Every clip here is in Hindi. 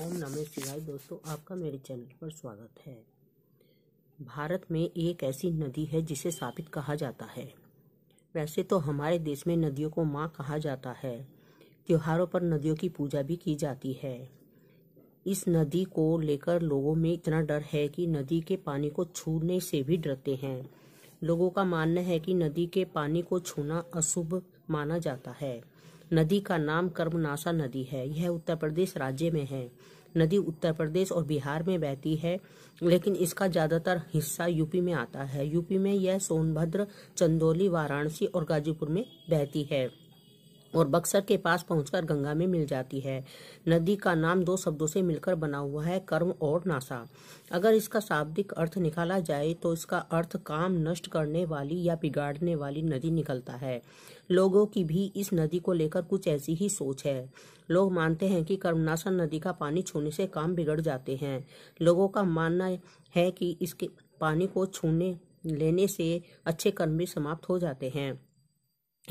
ओम नमः शिवाय दोस्तों आपका मेरे चैनल पर स्वागत है भारत में एक ऐसी नदी है जिसे साबित कहा जाता है वैसे तो हमारे देश में नदियों को माँ कहा जाता है त्योहारों पर नदियों की पूजा भी की जाती है इस नदी को लेकर लोगों में इतना डर है कि नदी के पानी को छूने से भी डरते हैं लोगों का मानना है कि नदी के पानी को छूना अशुभ माना जाता है नदी का नाम कर्मनाशा नदी है यह उत्तर प्रदेश राज्य में है नदी उत्तर प्रदेश और बिहार में बहती है लेकिन इसका ज्यादातर हिस्सा यूपी में आता है यूपी में यह सोनभद्र चंदौली वाराणसी और गाजीपुर में बहती है और बक्सर के पास पहुंचकर गंगा में मिल जाती है नदी का नाम दो शब्दों से मिलकर बना हुआ है कर्म और नासा अगर इसका शाब्दिक अर्थ निकाला जाए तो इसका अर्थ काम नष्ट करने वाली या बिगाड़ने वाली नदी निकलता है लोगों की भी इस नदी को लेकर कुछ ऐसी ही सोच है लोग मानते हैं कि कर्मनाशा नदी का पानी छूने से काम बिगड़ जाते हैं लोगों का मानना है कि इसके पानी को छूने लेने से अच्छे कर्म भी समाप्त हो जाते हैं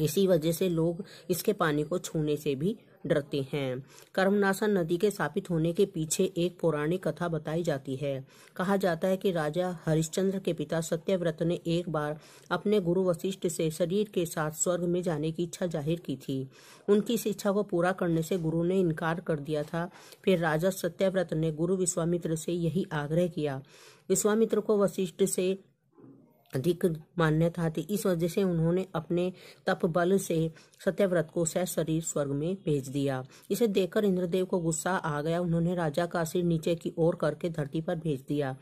इसी वजह से लोग इसके पानी को छूने से भी डरते हैं कर्मनाशा नदी के स्थापित होने के पीछे एक पौराणिक कथा बताई जाती है कहा जाता है कि राजा हरिश्चंद्र के पिता सत्यव्रत ने एक बार अपने गुरु वशिष्ठ से शरीर के साथ स्वर्ग में जाने की इच्छा जाहिर की थी उनकी इस इच्छा को पूरा करने से गुरु ने इनकार कर दिया था फिर राजा सत्यव्रत ने गुरु विश्वामित्र से यही आग्रह किया विश्वामित्र को वशिष्ठ से अधिक मान्य था इस वजह से उन्होंने अपने तप बल से सत्यव्रत को सह शरीर स्वर्ग में भेज दिया इसे देखकर इंद्रदेव को गुस्सा आ गया उन्होंने राजा का सिर नीचे की ओर करके धरती पर भेज दिया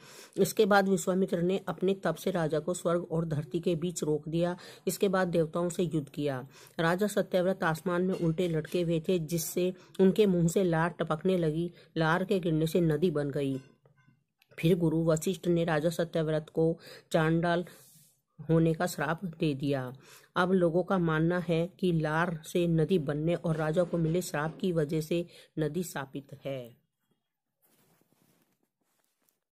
इसके बाद विश्वामित्र ने अपने तप से राजा को स्वर्ग और धरती के बीच रोक दिया इसके बाद देवताओं से युद्ध किया राजा सत्यव्रत आसमान में उल्टे लटके हुए थे जिससे उनके मुंह से लार टपकने लगी लार के गिरने से नदी बन गई फिर गुरु वशिष्ठ ने राजा सत्यव्रत को चांडाल होने का श्राप दे दिया अब लोगों का मानना है कि लार से नदी बनने और राजा को मिले श्राप की वजह से नदी सापित है